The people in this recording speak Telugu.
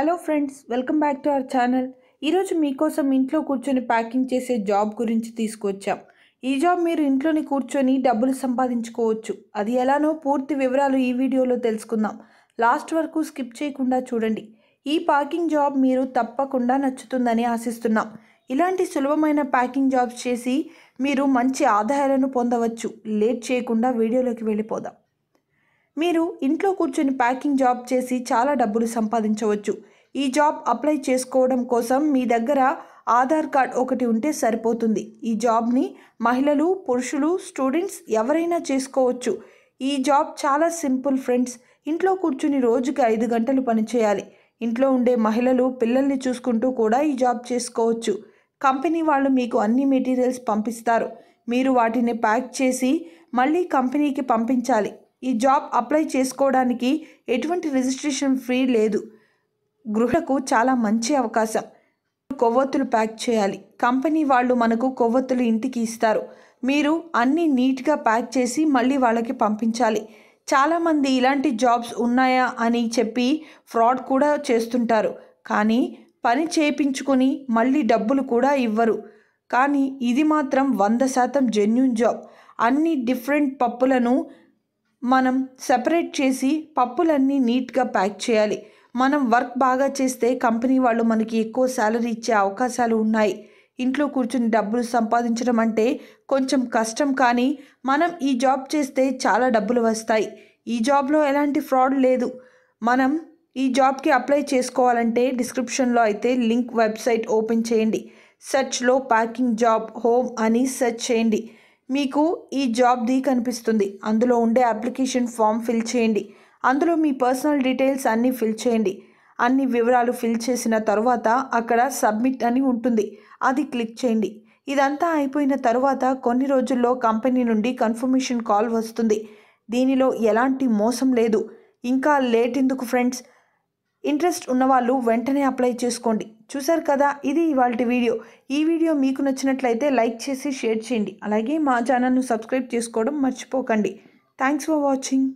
hello friends welcome back to our channel ఈరోజు మీకోసం ఇంట్లో కూర్చొని ప్యాకింగ్ చేసే జాబ్ గురించి తీసుకొచ్చాం ఈ జాబ్ మీరు ఇంట్లోనే కూర్చొని డబ్బులు సంపాదించుకోవచ్చు అది ఎలానో పూర్తి వివరాలు ఈ వీడియోలో తెలుసుకుందాం లాస్ట్ వరకు స్కిప్ చేయకుండా చూడండి ఈ ప్యాకింగ్ జాబ్ మీరు తప్పకుండా నచ్చుతుందని ఆశిస్తున్నాం ఇలాంటి సులభమైన ప్యాకింగ్ జాబ్స్ చేసి మీరు మంచి ఆదాయాలను పొందవచ్చు లేట్ చేయకుండా వీడియోలోకి వెళ్ళిపోదాం మీరు ఇంట్లో కూర్చొని ప్యాకింగ్ జాబ్ చేసి చాలా డబ్బులు సంపాదించవచ్చు ఈ జాబ్ అప్లై చేసుకోవడం కోసం మీ దగ్గర ఆధార్ కార్డ్ ఒకటి ఉంటే సరిపోతుంది ఈ జాబ్ని మహిళలు పురుషులు స్టూడెంట్స్ ఎవరైనా చేసుకోవచ్చు ఈ జాబ్ చాలా సింపుల్ ఫ్రెండ్స్ ఇంట్లో కూర్చుని రోజుకి ఐదు గంటలు పనిచేయాలి ఇంట్లో ఉండే మహిళలు పిల్లల్ని చూసుకుంటూ కూడా ఈ జాబ్ చేసుకోవచ్చు కంపెనీ వాళ్ళు మీకు అన్ని మెటీరియల్స్ పంపిస్తారు మీరు వాటిని ప్యాక్ చేసి మళ్ళీ కంపెనీకి పంపించాలి ఈ జాబ్ అప్లై చేసుకోవడానికి ఎటువంటి రిజిస్ట్రేషన్ ఫ్రీ లేదు గృహకు చాలా మంచి అవకాశం కొవ్వొత్తులు ప్యాక్ చేయాలి కంపెనీ వాళ్ళు మనకు కొవ్వొత్తులు ఇంటికి ఇస్తారు మీరు అన్నీ నీట్గా ప్యాక్ చేసి మళ్ళీ వాళ్ళకి పంపించాలి చాలామంది ఇలాంటి జాబ్స్ ఉన్నాయా అని చెప్పి ఫ్రాడ్ కూడా చేస్తుంటారు కానీ పని చేయించుకొని మళ్ళీ డబ్బులు కూడా ఇవ్వరు కానీ ఇది మాత్రం వంద శాతం జెన్యున్ జాబ్ అన్ని డిఫరెంట్ పప్పులను మనం సెపరేట్ చేసి పప్పులన్నీ నీట్గా ప్యాక్ చేయాలి మనం వర్క్ బాగా చేస్తే కంపెనీ వాళ్ళు మనకి ఎక్కువ శాలరీ ఇచ్చే అవకాశాలు ఉన్నాయి ఇంట్లో కూర్చుని డబ్బులు సంపాదించడం అంటే కొంచెం కష్టం కానీ మనం ఈ జాబ్ చేస్తే చాలా డబ్బులు వస్తాయి ఈ జాబ్లో ఎలాంటి ఫ్రాడ్ లేదు మనం ఈ జాబ్కి అప్లై చేసుకోవాలంటే డిస్క్రిప్షన్లో అయితే లింక్ వెబ్సైట్ ఓపెన్ చేయండి సెర్చ్లో ప్యాకింగ్ జాబ్ హోమ్ అని సెర్చ్ చేయండి మీకు ఈ జాబ్ ది కనిపిస్తుంది అందులో ఉండే అప్లికేషన్ ఫామ్ ఫిల్ చేయండి అందులో మీ పర్సనల్ డీటెయిల్స్ అన్నీ ఫిల్ చేయండి అన్ని వివరాలు ఫిల్ చేసిన తర్వాత అక్కడ సబ్మిట్ అని ఉంటుంది అది క్లిక్ చేయండి ఇదంతా అయిపోయిన తర్వాత కొన్ని రోజుల్లో కంపెనీ నుండి కన్ఫర్మేషన్ కాల్ వస్తుంది దీనిలో ఎలాంటి మోసం లేదు ఇంకా లేట్ ఎందుకు ఫ్రెండ్స్ ఇంట్రెస్ట్ ఉన్నవాళ్ళు వెంటనే అప్లై చేసుకోండి చూశారు కదా ఇది ఇవాళ వీడియో ఈ వీడియో మీకు నచ్చినట్లయితే లైక్ చేసి షేర్ చేయండి అలాగే మా ఛానల్ను సబ్స్క్రైబ్ చేసుకోవడం మర్చిపోకండి థ్యాంక్స్ ఫర్ వాచింగ్